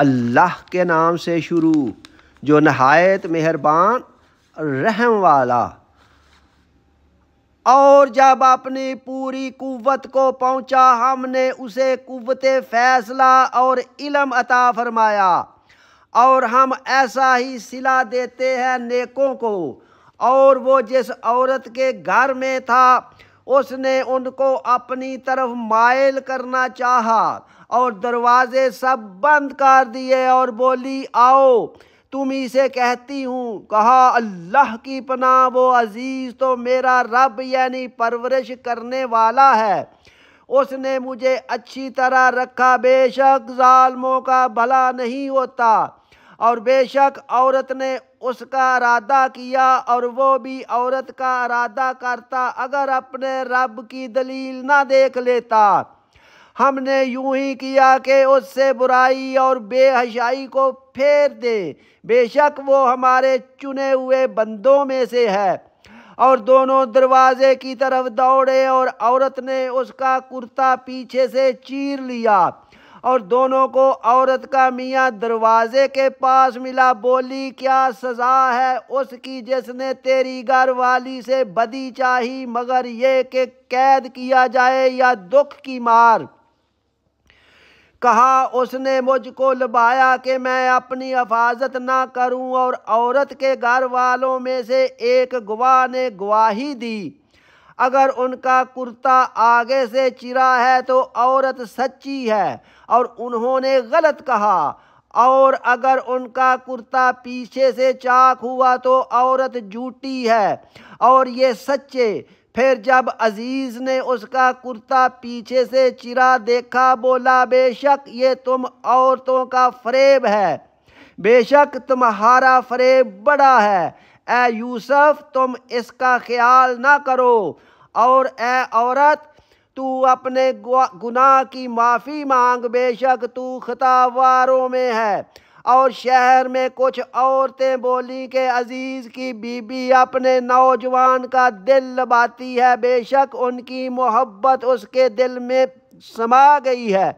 अल्लाह के नाम से शुरू जो नहायत मेहरबान रहम वाला और जब अपनी पूरी कुत को पहुंचा हमने उसे कुत फैसला और इलम अता फरमाया और हम ऐसा ही सिला देते हैं नेकों को और वो जिस औरत के घर में था उसने उनको अपनी तरफ मायल करना चाहा और दरवाज़े सब बंद कर दिए और बोली आओ तुम इसे कहती हूँ कहा अल्लाह की पनाह वो अज़ीज़ तो मेरा रब यानी परवरिश करने वाला है उसने मुझे अच्छी तरह रखा बेशक ालमों का भला नहीं होता और बेशक औरत ने उसका इरादा किया और वो भी औरत का इरादा करता अगर अपने रब की दलील ना देख लेता हमने यूं ही किया कि उससे बुराई और बेहशाई को फेर दें बेशक वो हमारे चुने हुए बंदों में से है और दोनों दरवाजे की तरफ दौड़े और औरत ने उसका कुर्ता पीछे से चीर लिया और दोनों को औरत का मियाँ दरवाजे के पास मिला बोली क्या सज़ा है उसकी जिसने तेरी घर वाली से बदी चाही मगर ये कि कैद किया जाए या दुख की मार कहा उसने मुझको लबाया कि मैं अपनी हफाजत ना करूं और औरत के घर वालों में से एक गवाह ने गवाही दी अगर उनका कुर्ता आगे से चिरा है तो औरत सच्ची है और उन्होंने गलत कहा और अगर उनका कुर्ता पीछे से चाक हुआ तो औरत झूठी है और ये सच्चे फिर जब अजीज़ ने उसका कुर्ता पीछे से चिरा देखा बोला बेशक ये तुम औरतों का फरेब है बेशक तुम्हारा फरेब बड़ा है ए यूसुफ तुम इसका ख्याल ना करो और ए औरत तू अपने गुनाह की माफ़ी मांग बेशक तू खतावारों में है और शहर में कुछ औरतें बोली कि अजीज़ की बीबी अपने नौजवान का दिल लबाती है बेशक उनकी मोहब्बत उसके दिल में समा गई है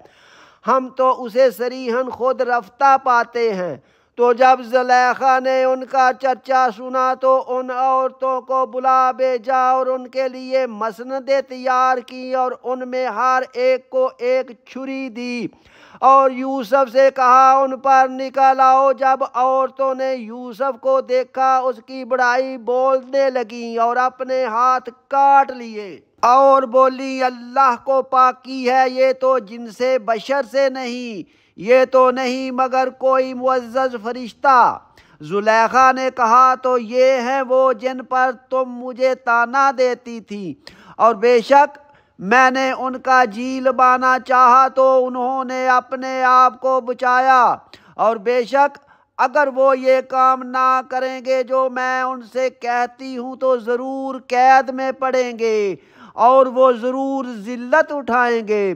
हम तो उसे सरीहन खुद रफ्ता पाते हैं तो जब जलेखा ने उनका चर्चा सुना तो उन औरतों को बुला भेजा और उनके लिए मसनदें तैयार की और उनमें हर एक को एक छुरी दी और यूसुफ से कहा उन पर निकल आओ जब औरतों ने यूसुफ को देखा उसकी बड़ाई बोलने लगी और अपने हाथ काट लिए और बोली अल्लाह को पाकी है ये तो जिनसे बशर से नहीं ये तो नहीं मगर कोई मुज्ज़ फरिश्ता जुलेखा ने कहा तो ये हैं वो जिन पर तुम मुझे ताना देती थी और बेशक मैंने उनका झील बाना चाहा तो उन्होंने अपने आप को बचाया और बेशक अगर वो ये काम ना करेंगे जो मैं उनसे कहती हूँ तो ज़रूर कैद में पड़ेंगे और वो ज़रूर ज़िल्लत उठाएंगे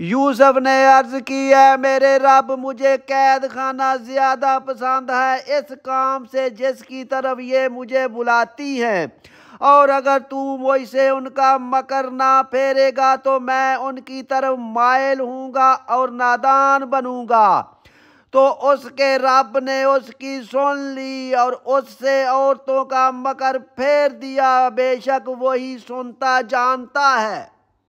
यूसुफ ने अर्ज किया मेरे रब मुझे कैद खाना ज़्यादा पसंद है इस काम से जिसकी तरफ ये मुझे बुलाती है और अगर तू मुझसे उनका मकर ना फेरेगा तो मैं उनकी तरफ मायल हूँगा और नादान बनूँगा तो उसके रब ने उसकी सुन ली और उससे औरतों का मकर फेर दिया बेशक वही सुनता जानता है